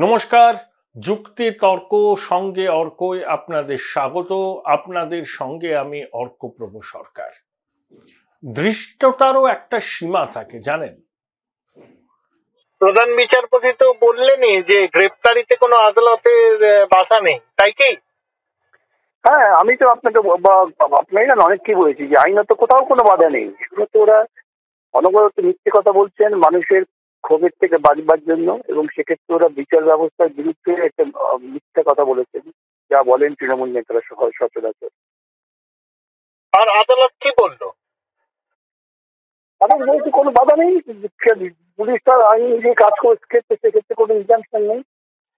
নমস্কার যুক্তি তর্ক সঙ্গে অর্ক আপনাদের স্বাগত আপনাদের সঙ্গে আমি অর্কপ্রভু সরকার দৃষ্টতারও একটা সীমা থাকে জানেন প্রধান বিচারপতি তো বললেনই যে গ্রেপ্তারিতে কোনো আদালতের বাসা নেই তাই কি হ্যাঁ আমি তো আপনাকে আপনাকে না অনেককেই বলেছি যে আইনত কোথাও কোনো বাধা নেই শুধু তো ওরা অনবরত মিথ্যে কথা বলছেন মানুষের ক্ষোভের থেকে বাঁচবার জন্য এবং সেক্ষেত্রে ওরা বিচার ব্যবস্থার বিরুদ্ধে একটা মিথ্যা কথা বলেছেন যা বলেন তৃণমূল নেতারা সচরাচর আর আদালত কি বললো আদালত বলছে কোনো বাধা নেই পুলিশ তার আইন যে কাজ করছে সেক্ষেত্রে কোনো ইনজাংশন নেই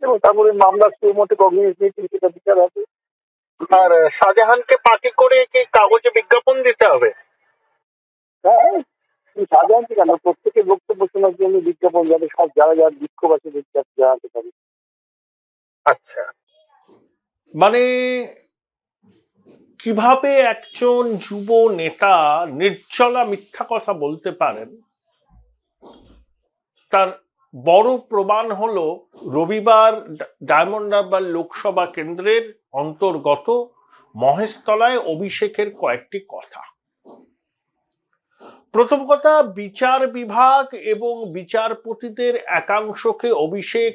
এবং তারপরে মামলা সুমতে কগনিজ নিয়ে সেটা বিচার আছে আর শাহজাহানকে পার্টি করে কি কাগজে বিজ্ঞাপন দিতে হবে হ্যাঁ কিন্তু কেন বক্তব্য শোনার জন্য বিজ্ঞাপন সব যারা যারা বিক্ষোভ আছে জানাতে আচ্ছা মানে কিভাবে একজন যুব নেতা নির্জলা মিথ্যা কথা বলতে পারেন তার বড় প্রমাণ হল রবিবার ডায়মন্ড হারবার লোকসভা কেন্দ্রের অন্তর্গত মহেশতলায় অভিষেকের কয়েকটি কথা প্রথম কথা বিচার বিভাগ এবং বিচারপতিদের একাংশকে অভিষেক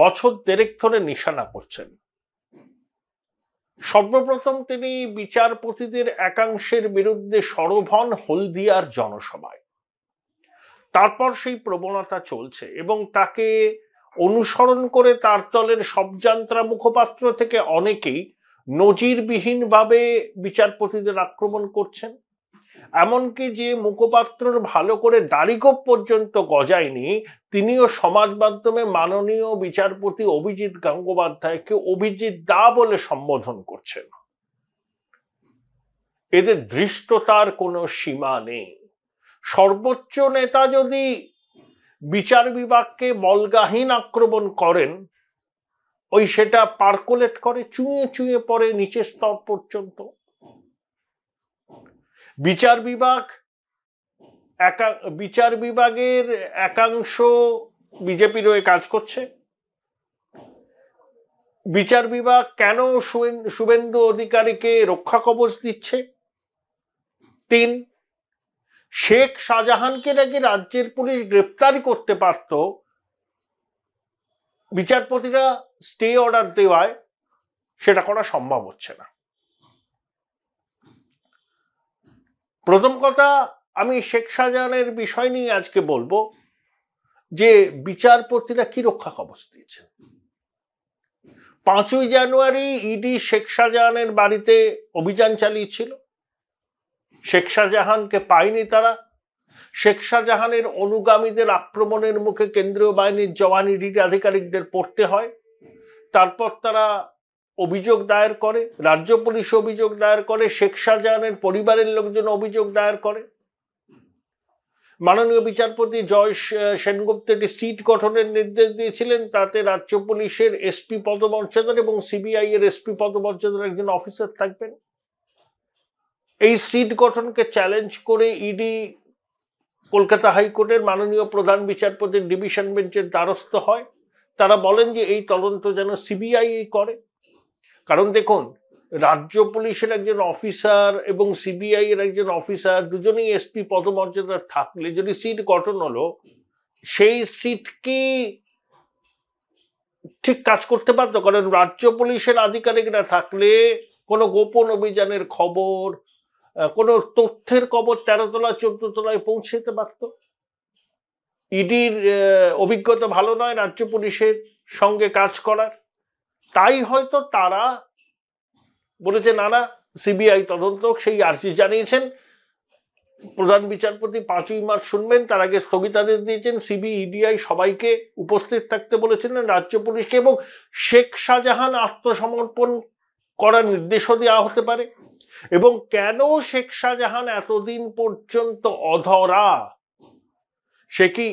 বছর দেড়েক ধরে নিশানা করছেন সর্বপ্রথম তিনি বিচারপতিদের একাংশের বিরুদ্ধে সরভন হলদিয়ার জনসভায় তারপর সেই প্রবণতা চলছে এবং তাকে অনুসরণ করে তার দলের সবযান্ত্রা মুখপাত্র থেকে অনেকেই নজিরবিহীনভাবে বিচারপতিদের আক্রমণ করছেন এমনকি যে মুখপাত্রর ভালো করে দাড়িকোপ পর্যন্ত গজায়নি তিনিও সমাজ মাধ্যমে মাননীয় বিচারপতি অভিজিৎ গঙ্গোপাধ্যায়কে অভিজিৎ দা বলে সম্বোধন করছেন এদের দৃষ্টতার কোনো সীমা নেই সর্বোচ্চ নেতা যদি বিচার বিভাগকে বলগাহীন আক্রমণ করেন ওই সেটা পার্কুলেট করে চুঁয়ে চুঁয়ে পড়ে নিচের স্তর পর্যন্ত বিচার বিভাগ একা বিচার বিভাগের একাংশ বিজেপির হয়ে কাজ করছে বিচার বিভাগ কেন শুভেন্দু অধিকারীকে রক্ষা কবচ দিচ্ছে তিন শেখ শাহজাহানকে নাকি রাজ্যের পুলিশ গ্রেপ্তারি করতে পারত বিচারপতিরা স্টে অর্ডার দেওয়ায় সেটা করা সম্ভব হচ্ছে না প্রথম কথা আমি শেখ শাহজাহানের বিষয় নিয়ে আজকে বলবো যে বিচারপতিরা কি রক্ষা কবচ দিয়েছেন পাঁচই জানুয়ারি ইডি e শেখ শাহজাহানের বাড়িতে অভিযান চালিয়েছিল শেখ শাহজাহানকে পায়নি তারা শেখ শাহজাহানের অনুগামীদের আক্রমণের মুখে কেন্দ্রীয় বাহিনীর জওয়ান ইডির e আধিকারিকদের পড়তে হয় তারপর তারা অভিযোগ দায়ের করে রাজ্য পুলিশ অভিযোগ দায়ের করে শেখ শাহজাহানের পরিবারের লোকজন অভিযোগ দায়ের করে মাননীয় বিচারপতি জয় সেনগুপ্ত একটি সিট গঠনের নির্দেশ দিয়েছিলেন তাতে রাজ্য পুলিশের এসপি পদমর্যাদার এবং সিবিআই এর এসপি পদমর্যাদার একজন অফিসার থাকবেন এই সিট গঠনকে চ্যালেঞ্জ করে ইডি কলকাতা হাইকোর্টের মাননীয় প্রধান বিচারপতির ডিভিশন বেঞ্চের দ্বারস্থ হয় তারা বলেন যে এই তদন্ত যেন সিবিআই করে কারণ দেখুন রাজ্য পুলিশের একজন অফিসার এবং সিবিআই এর একজন অফিসার দুজনেই এসপি পদমর্যাদা থাকলে যদি সিট গঠন হলো সেই সিট কি ঠিক কাজ করতে পারত কারণ রাজ্য পুলিশের আধিকারিকরা থাকলে কোনো গোপন অভিযানের খবর কোনো তথ্যের খবর তেরো তলায় চোদ্দ তলায় পৌঁছেতে পারত ইডির e অভিজ্ঞতা ভালো নয় রাজ্য পুলিশের সঙ্গে কাজ করার তাই হয়তো তারা বলেছে নানা সিবিআই তদন্ত সেই আর্জি জানিয়েছেন প্রধান বিচারপতি পাঁচই মার্চ শুনবেন তার আগে স্থগিতাদেশ দিয়েছেন সিবিইডিআই সবাইকে উপস্থিত থাকতে বলেছিলেন রাজ্য পুলিশকে এবং শেখ শাহজাহান আত্মসমর্পণ করার নির্দেশও দেওয়া হতে পারে এবং কেন শেখ শাহজাহান এতদিন পর্যন্ত অধরা সে কি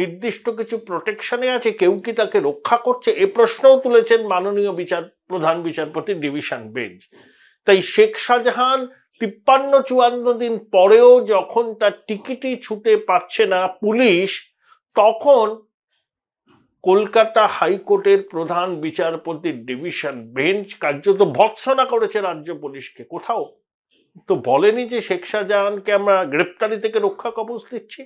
নির্দিষ্ট কিছু প্রোটেকশনে আছে কেউ কি তাকে রক্ষা করছে এ প্রশ্নও তুলেছেন মাননীয় বিচার প্রধান বিচারপতি ডিভিশন বেঞ্চ তাই শেখ শাহজাহান তিপ্পান্ন চুয়ান্ন দিন পরেও যখন তার টিকিটই ছুতে পারছে না পুলিশ তখন কলকাতা হাইকোর্টের প্রধান বিচারপতির ডিভিশন বেঞ্চ কার্যত ভৎসনা করেছে রাজ্য পুলিশকে কোথাও তো বলেনি যে শেখ শাহজাহানকে আমরা গ্রেপ্তারি থেকে রক্ষা কবচ দিচ্ছি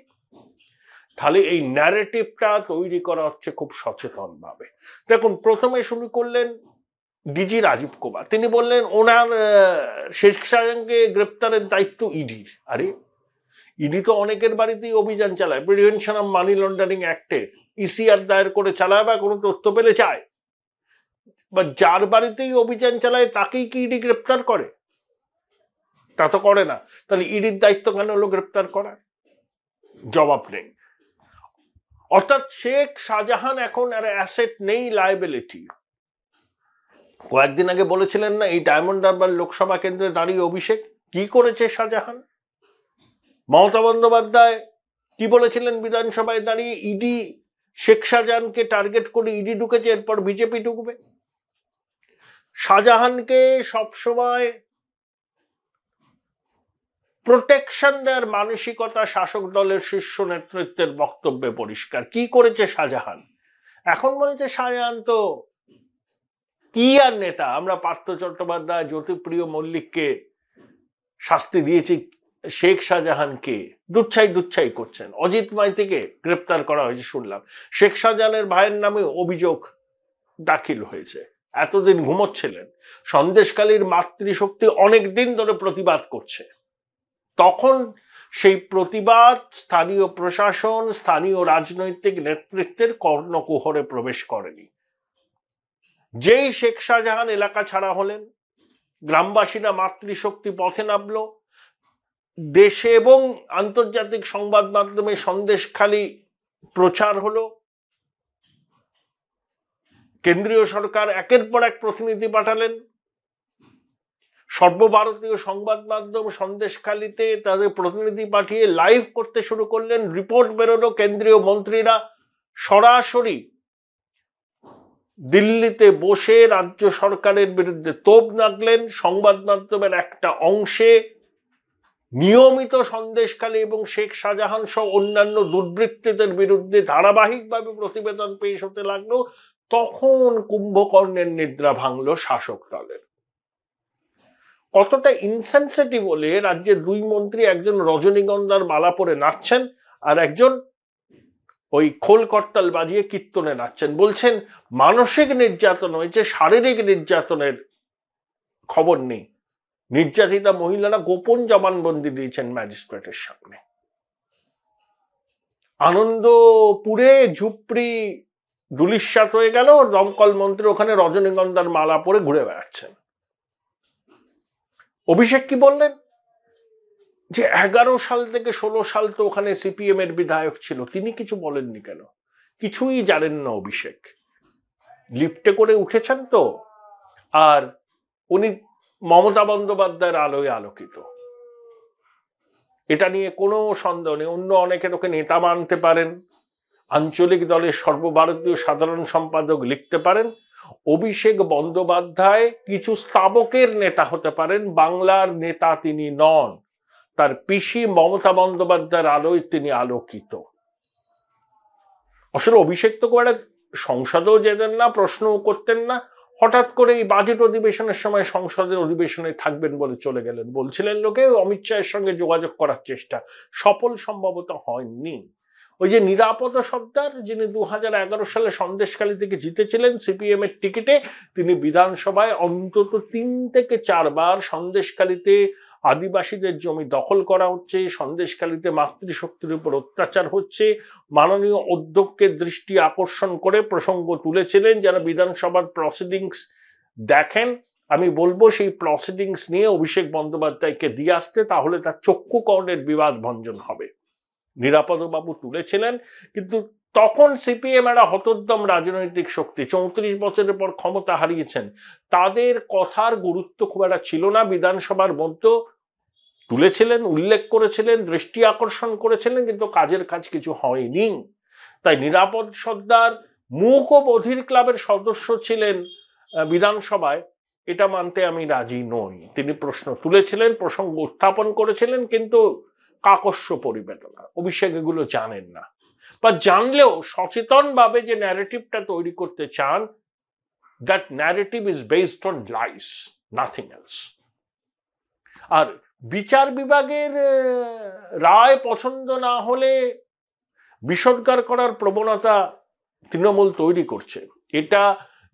তাহলে এই ন্যারেটিভটা তৈরি করা হচ্ছে খুব সচেতনভাবে দেখুন প্রথমে শুরু করলেন ডিজি রাজীব কুমার তিনি বললেন ওনার শেখ সায়ংকে গ্রেপ্তারের দায়িত্ব ইডির আরে ইডি তো অনেকের বাড়িতেই অভিযান চালায় প্রিভেনশন অফ মানি লন্ডারিং অ্যাক্টে ইসিআর দায়ের করে চালায় বা কোনো তথ্য পেলে চায় বা যার বাড়িতেই অভিযান চালায় তাকেই কি ইডি গ্রেপ্তার করে তা তো করে না তাহলে ইডির দায়িত্ব কেন হলো গ্রেপ্তার করার জবাব নেই অর্থাৎ শেখ শাহজাহান এখন আর অ্যাসেট নেই লাইবিলিটি কয়েকদিন আগে বলেছিলেন না এই ডায়মন্ড হারবার লোকসভা কেন্দ্রে দাঁড়িয়ে অভিষেক কি করেছে শাহজাহান মমতা বন্দ্যোপাধ্যায় কি বলেছিলেন বিধানসভায় দাঁড়িয়ে ইডি শেখ শাহজাহানকে টার্গেট করে ইডি ঢুকেছে এরপর বিজেপি ঢুকবে শাহজাহানকে সবসময় প্রোটেকশন দেওয়ার মানসিকতা শাসক দলের শীর্ষ নেতৃত্বের বক্তব্যে পরিষ্কার কি করেছে শাহজাহান এখন বলছে শাহজাহান তো কি আর নেতা আমরা পার্থ চট্টোপাধ্যায় জ্যোতিপ্রিয় মল্লিককে শাস্তি দিয়েছি শেখ শাহজাহানকে দুচ্ছাই দুচ্ছাই করছেন অজিত মাইতিকে গ্রেপ্তার করা হয়েছে শুনলাম শেখ শাহজাহানের ভাইয়ের নামে অভিযোগ দাখিল হয়েছে এতদিন ঘুমোচ্ছিলেন সন্দেশকালীর মাতৃশক্তি অনেক দিন ধরে প্রতিবাদ করছে তখন সেই প্রতিবাদ স্থানীয় প্রশাসন স্থানীয় রাজনৈতিক নেতৃত্বের কর্ণকুহরে প্রবেশ করেনি যেই শেখ শাহজাহান এলাকা ছাড়া হলেন গ্রামবাসীরা মাতৃশক্তি পথে নামল দেশে এবং আন্তর্জাতিক সংবাদ মাধ্যমে খালি প্রচার হলো কেন্দ্রীয় সরকার একের পর এক প্রতিনিধি পাঠালেন সর্বভারতীয় সংবাদ মাধ্যম সন্দেশখালিতে তাদের প্রতিনিধি পাঠিয়ে লাইভ করতে শুরু করলেন রিপোর্ট বেরোলো কেন্দ্রীয় মন্ত্রীরা সরাসরি দিল্লিতে বসে রাজ্য সরকারের বিরুদ্ধে তোপ নাগলেন সংবাদ মাধ্যমের একটা অংশে নিয়মিত সন্দেশখালী এবং শেখ শাহজাহান সহ অন্যান্য দুর্বৃত্তদের বিরুদ্ধে ধারাবাহিকভাবে প্রতিবেদন পেশ হতে লাগলো তখন কুম্ভকর্ণের নিদ্রা ভাঙল শাসক দলের কতটা ইনসেন্সিটিভ হলে রাজ্যের দুই মন্ত্রী একজন রজনীগন্ধার মালা পরে নাচছেন আর একজন ওই খোল করতাল বাজিয়ে কীর্তনে নাচছেন বলছেন মানসিক নির্যাতন হয়েছে শারীরিক নির্যাতনের খবর নেই নির্যাতিতা মহিলারা গোপন জবানবন্দি দিয়েছেন ম্যাজিস্ট্রেটের সামনে আনন্দপুরে ঝুপড়ি দুলিশ্বাস হয়ে গেল দমকল মন্ত্রী ওখানে রজনীগন্ধার মালা পরে ঘুরে বেড়াচ্ছেন অভিষেক কি বললেন যে এগারো সাল থেকে ষোলো সাল তো ওখানে সিপিএম এর বিধায়ক ছিল তিনি কিছু বলেননি কেন কিছুই জানেন না অভিষেক লিফটে করে উঠেছেন তো আর উনি মমতা বন্দ্যোপাধ্যায়ের আলোয় আলোকিত এটা নিয়ে কোনো সন্দেহ নেই অন্য অনেকে তোকে নেতা মানতে পারেন আঞ্চলিক দলের সর্বভারতীয় সাধারণ সম্পাদক লিখতে পারেন অভিষেক বন্দ্যোপাধ্যায় কিছু স্তাবকের নেতা হতে পারেন বাংলার নেতা তিনি নন তার পিসি মমতা বন্দ্যোপাধ্যায়ের আলোয় তিনি আলোকিত আসলে অভিষেক তো করে সংসদেও যেতেন না প্রশ্নও করতেন না হঠাৎ করে এই বাজেট অধিবেশনের সময় সংসদের অধিবেশনে থাকবেন বলে চলে গেলেন বলছিলেন লোকে অমিত শাহের সঙ্গে যোগাযোগ করার চেষ্টা সফল সম্ভবত হয়নি ওই যে নিরাপদ সর্দার যিনি দু সালে সন্দেশকালী থেকে জিতেছিলেন সিপিএম এর টিকিটে তিনি বিধানসভায় অন্তত তিন থেকে চারবার সন্দেশকালীতে আদিবাসীদের জমি দখল করা হচ্ছে সন্দেশকালীতে মাতৃশক্তির উপর অত্যাচার হচ্ছে মাননীয় অধ্যক্ষের দৃষ্টি আকর্ষণ করে প্রসঙ্গ তুলেছিলেন যারা বিধানসভার প্রসিডিংস দেখেন আমি বলবো সেই প্রসিডিংস নিয়ে অভিষেক বন্দ্যোপাধ্যায়কে দিয়ে আসতে তাহলে তার চক্ষুকর্ণের বিবাদ ভঞ্জন হবে নিরাপদবাবু তুলেছিলেন কিন্তু তখন সিপিএম একটা হতোদ্যম রাজনৈতিক শক্তি চৌত্রিশ বছরের পর ক্ষমতা হারিয়েছেন তাদের কথার গুরুত্ব খুব একটা ছিল না বিধানসভার মধ্যেও তুলেছিলেন উল্লেখ করেছিলেন দৃষ্টি আকর্ষণ করেছিলেন কিন্তু কাজের কাজ কিছু হয়নি তাই নিরাপদ সর্দার মুখ ও বধির ক্লাবের সদস্য ছিলেন বিধানসভায় এটা মানতে আমি রাজি নই তিনি প্রশ্ন তুলেছিলেন প্রসঙ্গ উত্থাপন করেছিলেন কিন্তু কাকস্য পরিবেদনা অভিষেক এগুলো জানেন না বা জানলেও সচেতনভাবে যে ন্যারেটিভটা তৈরি করতে চান that narrative is based on lies nothing else আর বিচার বিভাগের রায় পছন্দ না হলে বিষদকার করার প্রবণতা তৃণমূল তৈরি করছে এটা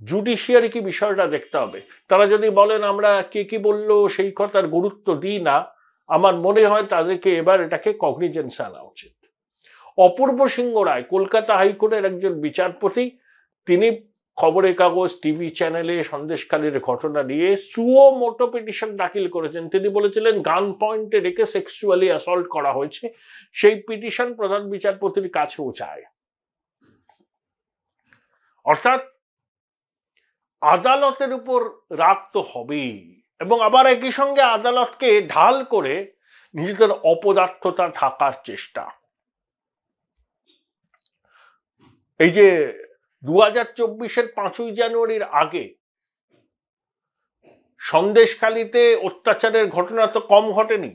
জুডিশিয়ারি কি বিষয়টা দেখতে হবে তারা যদি বলেন আমরা কে কি বললো সেই কথার গুরুত্ব দিই না আমার মনে হয় তাদেরকে এবার এটাকে কগনিজেন্স আনা উচিত অপূর্ব সিংহ রায় কলকাতা হাইকোর্টের একজন বিচারপতি তিনি খবরের কাগজ টিভি চ্যানেলে সন্দেশকালীর ঘটনা নিয়ে সুও মোটো পিটিশন দাখিল করেছেন তিনি বলেছিলেন গান পয়েন্টে রেখে সেক্সুয়ালি অ্যাসল্ট করা হয়েছে সেই পিটিশন প্রধান বিচারপতির কাছেও চায় অর্থাৎ আদালতের উপর রাগ তো হবেই এবং আবার একই সঙ্গে আদালতকে ঢাল করে নিজেদের অপদার্থতা ঢাকার চেষ্টা এই যে দু হাজার চব্বিশের পাঁচই জানুয়ারির আগে সন্দেশখালিতে অত্যাচারের ঘটনা তো কম ঘটেনি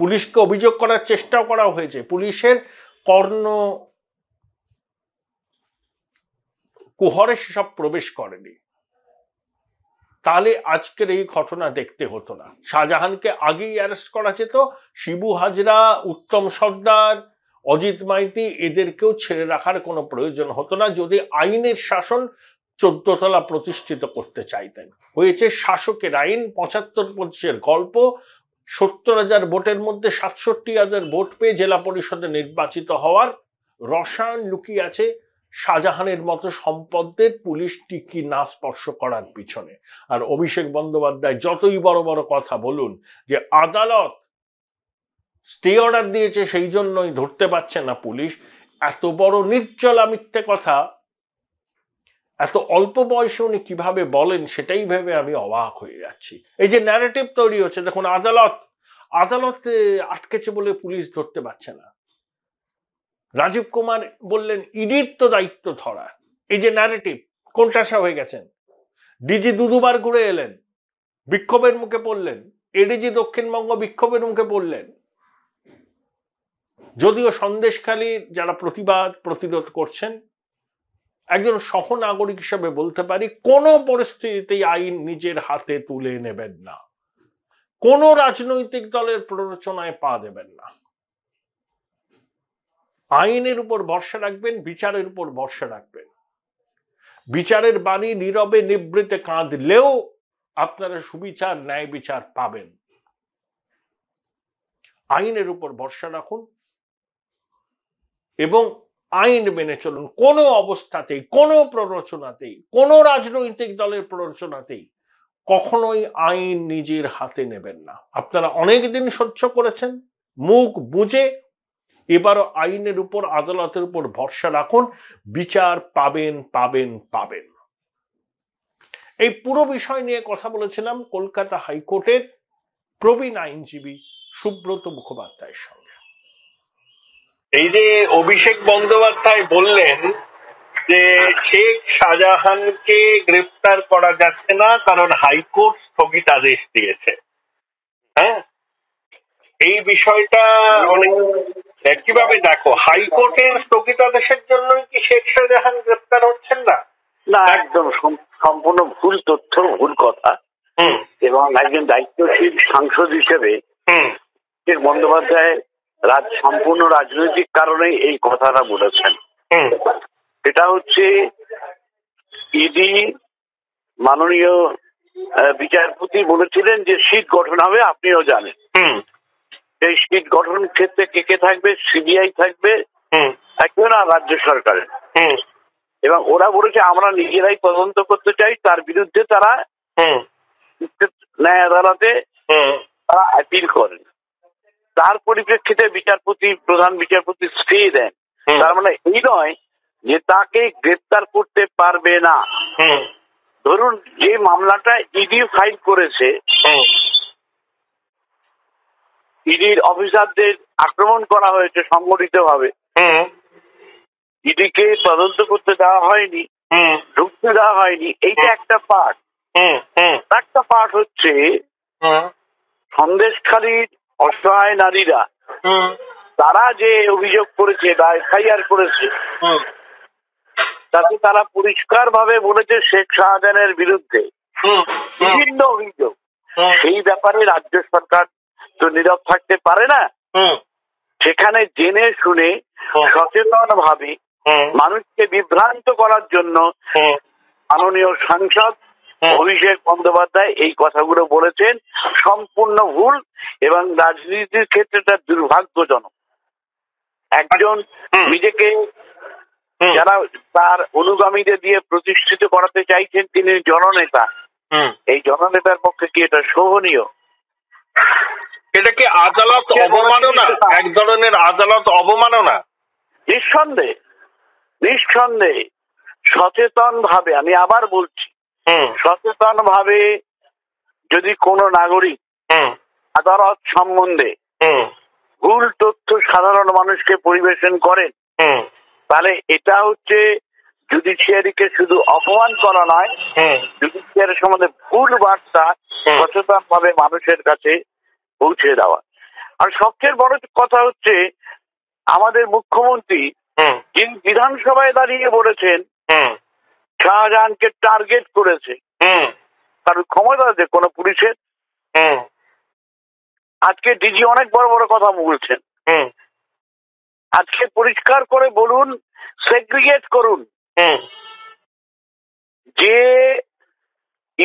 পুলিশকে অভিযোগ করার চেষ্টাও করা হয়েছে পুলিশের কর্ণ কুহরে সেসব প্রবেশ করেনি তাহলে আজকের এই ঘটনা দেখতে হতো না শাহজাহানকে আগেই অ্যারেস্ট করা যেত শিবু হাজরা উত্তম সর্দার অজিত মাইতি এদেরকেও ছেড়ে রাখার কোনো প্রয়োজন হতো না যদি আইনের শাসন চোদ্দতলা প্রতিষ্ঠিত করতে চাইতেন হয়েছে শাসকের আইন পঁচাত্তর পঁচিশের গল্প সত্তর হাজার ভোটের মধ্যে সাতষট্টি হাজার ভোট পেয়ে জেলা পরিষদে নির্বাচিত হওয়ার রসায়ন লুকিয়ে আছে শাহজাহানের মতো সম্পদের পুলিশ টিকি না স্পর্শ করার পিছনে আর অভিষেক বন্দ্যোপাধ্যায় যতই বড় বড় কথা বলুন যে আদালত স্টে অর্ডার দিয়েছে সেই জন্যই ধরতে পারছে না পুলিশ এত বড় নির্জলা মিথ্যে কথা এত অল্প বয়সে উনি কিভাবে বলেন সেটাই ভেবে আমি অবাক হয়ে যাচ্ছি এই যে ন্যারেটিভ তৈরি হচ্ছে দেখুন আদালত আদালতে আটকেছে বলে পুলিশ ধরতে পারছে না রাজীব কুমার বললেন ইডির তো দায়িত্ব ধরা এই যে ন্যারেটিভ কোনটাসা হয়ে গেছেন ডিজি দুদুবার ঘুরে এলেন বিক্ষোভের মুখে পড়লেন এডিজি দক্ষিণবঙ্গ বিক্ষোভের মুখে পড়লেন যদিও সন্দেশখালী যারা প্রতিবাদ প্রতিরোধ করছেন একজন সহ নাগরিক হিসেবে বলতে পারি কোনো পরিস্থিতিতেই আইন নিজের হাতে তুলে নেবেন না কোনো রাজনৈতিক দলের প্ররোচনায় পা দেবেন না আইনের উপর ভরসা রাখবেন বিচারের উপর ভরসা রাখবেন বিচারের বাণী নীরবে নিবৃতে কাঁদলেও আপনারা সুবিচার ন্যায় বিচার পাবেন আইনের উপর ভরসা রাখুন এবং আইন মেনে চলুন কোনো অবস্থাতেই কোনো প্ররোচনাতেই কোনো রাজনৈতিক দলের প্ররোচনাতেই কখনোই আইন নিজের হাতে নেবেন না আপনারা অনেক দিন সহ্য করেছেন মুখ বুঝে এবারও আইনের উপর আদালতের উপর ভরসা রাখুন বিচার পাবেন পাবেন পাবেন এই পুরো বিষয় নিয়ে কথা বলেছিলাম কলকাতা হাইকোর্টের প্রবীণ আইনজীবী সুব্রত মুখোপাধ্যায়ের সঙ্গে এই যে অভিষেক বন্দ্যোপাধ্যায় বললেন যে শেখ শাহজাহানকে গ্রেফতার করা যাচ্ছে না কারণ হাইকোর্ট স্থগিতাদেশ দিয়েছে হ্যাঁ এই বিষয়টা অনেক কিভাবে দেখো হাইকোর্টের স্থগিতাদেশের জন্যই কি শেখ শাহজাহান গ্রেপ্তার হচ্ছেন না না একদম সম্পূর্ণ ভুল তথ্য ভুল কথা এবং একজন দায়িত্বশীল সাংসদ হিসেবে বন্দ্যোপাধ্যায় রাজ সম্পূর্ণ রাজনৈতিক কারণে এই কথাটা বলেছেন এটা হচ্ছে ইডি মাননীয় বিচারপতি বলেছিলেন যে শীত গঠন হবে আপনিও জানেন পুলিশ গঠন ক্ষেত্রে কে কে থাকবে সিবিআই থাকবে একজন আর রাজ্য সরকারের এবং ওরা বলেছে আমরা নিজেরাই তদন্ত করতে চাই তার বিরুদ্ধে তারা ন্যায় আদালতে তারা অ্যাপিল করেন তার পরিপ্রেক্ষিতে বিচারপতি প্রধান বিচারপতি স্টে দেন তার মানে এই নয় যে তাকে গ্রেপ্তার করতে পারবে না ধরুন যে মামলাটা ইডি ফাইল করেছে ইডির অফিসারদের আক্রমণ করা হয়েছে সংগঠিত ভাবে ইডিকে তদন্ত করতে দেওয়া হয়নি ঢুকতে দেওয়া হয়নি এইটা একটা পার্ট একটা পার্ট হচ্ছে সন্দেশখালীর অসহায় নারীরা তারা যে অভিযোগ করেছে বা এফআইআর করেছে তাতে তারা পরিষ্কার ভাবে বলেছে শেখ শাহজাহানের বিরুদ্ধে বিভিন্ন অভিযোগ সেই ব্যাপারে রাজ্য সরকার তো নীরব থাকতে পারে না সেখানে জেনে শুনে সচেতন ভাবে মানুষকে বিভ্রান্ত করার জন্য মাননীয় সাংসদ অভিষেক বন্দ্যোপাধ্যায় এই কথাগুলো বলেছেন সম্পূর্ণ ভুল এবং রাজনীতির ক্ষেত্রে এটা দুর্ভাগ্যজনক একজন নিজেকে যারা তার অনুগামীদের দিয়ে প্রতিষ্ঠিত করাতে চাইছেন তিনি জননেতা এই জননেতার পক্ষে কি এটা শোভনীয় এটা কি আদালত অবমাননা এক ধরনের আদালত অবমাননা নিঃসন্দেহে নিঃসন্দেহে সচেতন ভাবে আমি আবার বলছি সচেতন ভাবে যদি কোন নাগরিক আদালত সম্বন্ধে ভুল তথ্য সাধারণ মানুষকে পরিবেশন করেন তাহলে এটা হচ্ছে জুডিশিয়ারিকে শুধু অপমান করা নয় জুডিশিয়ারি সম্বন্ধে ভুল বার্তা সচেতন ভাবে মানুষের কাছে পৌঁছে দেওয়া আর সবচেয়ে বড় কথা হচ্ছে আমাদের মুখ্যমন্ত্রী যিনি বিধানসভায় দাঁড়িয়ে বলেছেন শাহজাহানকে টার্গেট করেছে কারণ ক্ষমতা আছে কোন পুলিশের আজকে ডিজি অনেক বড় বড় কথা বলছেন আজকে পরিষ্কার করে বলুন সেগ্রিগেট করুন যে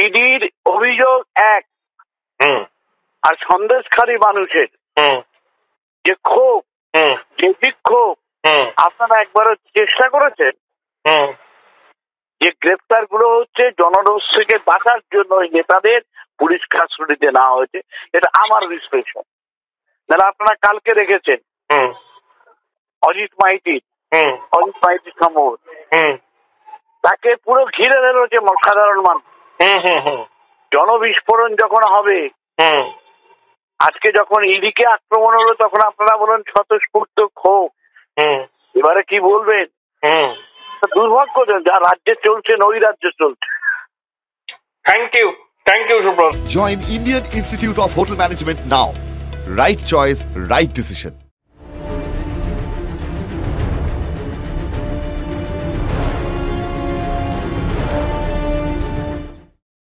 ইডির অভিযোগ এক আর সন্দেশকারী মানুষের যে ক্ষোভ যে বিক্ষোভ আপনারা একবারও চেষ্টা করেছেন যে গ্রেপ্তার গুলো হচ্ছে জনরশ্মিকে বাঁচার জন্য ওই নেতাদের পুলিশ কাস্টডিতে নেওয়া হয়েছে এটা আমার বিশ্লেষণ তাহলে আপনারা কালকে রেখেছেন অজিত মাইতি অজিত মাইতি সম্ভবত তাকে পুরো ঘিরে ধরেছে সাধারণ মানুষ জনবিস্ফোরণ যখন হবে আজকে যখন ইডিকে আক্রমণ হলো তখন আপনারা বলেন স্বতঃস্ফূর্ত ক্ষোভ এবারে কি বলবেন দুর্ভাগ্য যা রাজ্যে চলছে ওই রাজ্যে চলছে thank you thank you Subrata join Indian Institute of Hotel Management now right choice right decision